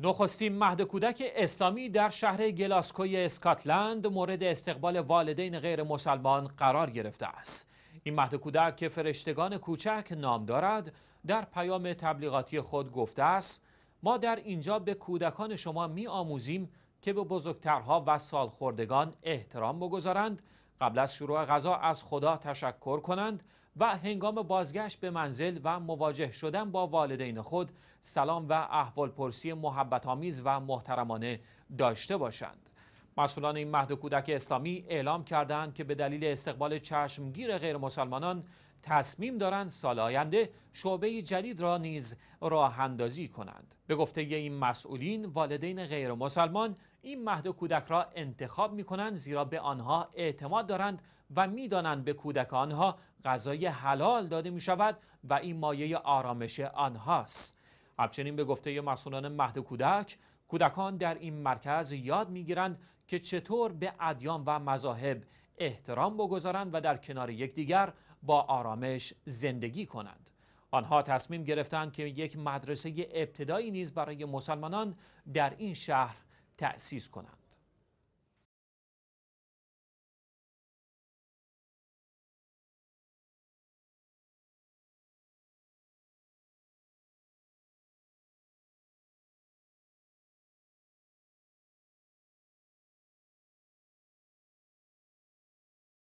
نخستین مهد کودک اسلامی در شهر گلاسکوی اسکاتلند مورد استقبال والدین غیر مسلمان قرار گرفته است. این مهد کودک که فرشتگان کوچک نام دارد در پیام تبلیغاتی خود گفته است ما در اینجا به کودکان شما می آموزیم که به بزرگترها و سالخوردگان احترام بگذارند قبل از شروع غذا از خدا تشکر کنند و هنگام بازگشت به منزل و مواجه شدن با والدین خود سلام و احوالپرسی آمیز و محترمانه داشته باشند مسئولان این مهد کودک اسلامی اعلام کردند که به دلیل استقبال چشمگیر مسلمانان تصمیم دارند سال آینده شعبه جدید را نیز راه اندازی کنند به گفته این مسئولین والدین غیر مسلمان این مهد کودک را انتخاب می کنند زیرا به آنها اعتماد دارند و دانند به کودک آنها غذای حلال داده می شود و این مایه آرامش آنهاست همچنین به گفته مسئولان مهد کودک کودکان در این مرکز یاد میگیرند که چطور به ادیان و مذاهب احترام بگذارند و در کنار یکدیگر با آرامش زندگی کنند آنها تصمیم گرفتند که یک مدرسه ابتدایی نیز برای مسلمانان در این شهر تأسیس کنند